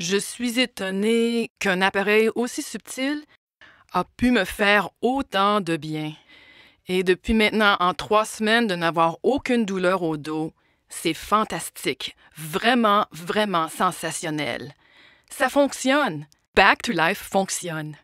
Je suis étonnée qu'un appareil aussi subtil a pu me faire autant de bien. Et depuis maintenant en trois semaines de n'avoir aucune douleur au dos, c'est fantastique, vraiment, vraiment sensationnel. Ça fonctionne. Back to Life fonctionne.